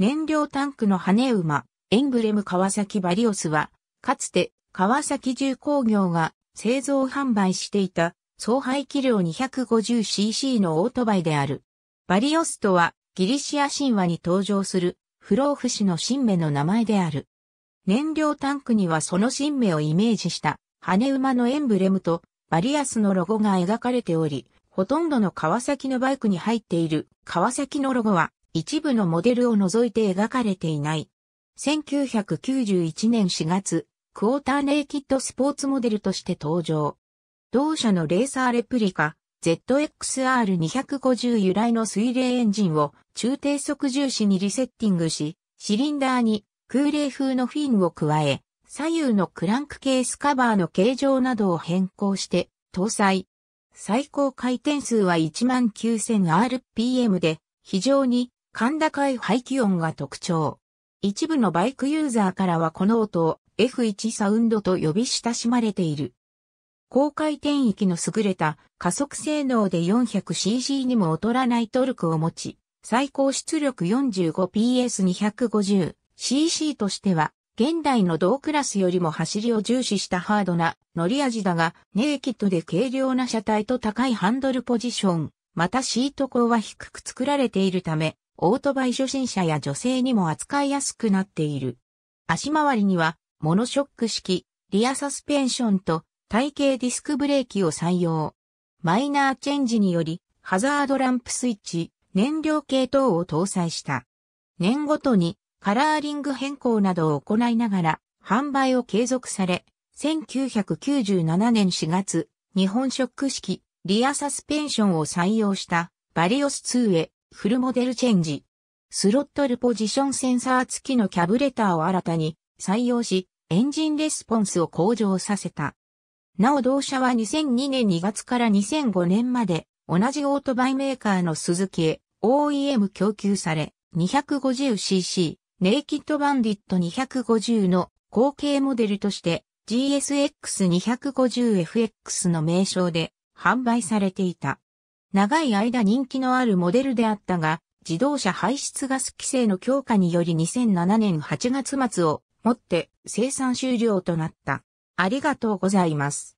燃料タンクの羽馬、エンブレム川崎バリオスは、かつて川崎重工業が製造販売していた総排気量 250cc のオートバイである。バリオスとはギリシア神話に登場する不老不死の神明の名前である。燃料タンクにはその神明をイメージした羽馬のエンブレムとバリアスのロゴが描かれており、ほとんどの川崎のバイクに入っている川崎のロゴは一部のモデルを除いて描かれていない。1991年4月、クォーターネイキッドスポーツモデルとして登場。同社のレーサーレプリカ、ZXR250 由来の水冷エンジンを中低速重視にリセッティングし、シリンダーに空冷風のフィンを加え、左右のクランクケースカバーの形状などを変更して搭載。最高回転数は 19000rpm で非常に甲高い排気音が特徴。一部のバイクユーザーからはこの音を F1 サウンドと呼び親しまれている。高回転域の優れた加速性能で 400cc にも劣らないトルクを持ち、最高出力 45PS250cc としては、現代の同クラスよりも走りを重視したハードな乗り味だが、ネイキッドで軽量な車体と高いハンドルポジション、またシート高は低く作られているため、オートバイ初心者や女性にも扱いやすくなっている。足回りには、モノショック式、リアサスペンションと体型ディスクブレーキを採用。マイナーチェンジにより、ハザードランプスイッチ、燃料系等を搭載した。年ごとにカラーリング変更などを行いながら販売を継続され、1997年4月、日本ショック式リアサスペンションを採用したバリオス2へフルモデルチェンジ。スロットルポジションセンサー付きのキャブレターを新たに採用し、エンジンレスポンスを向上させた。なお同社は2002年2月から2005年まで、同じオートバイメーカーのスズキへ OEM 供給され、250cc、ネイキッドバンディット250の後継モデルとして GSX250FX の名称で販売されていた。長い間人気のあるモデルであったが、自動車排出ガス規制の強化により2007年8月末をもって生産終了となった。ありがとうございます。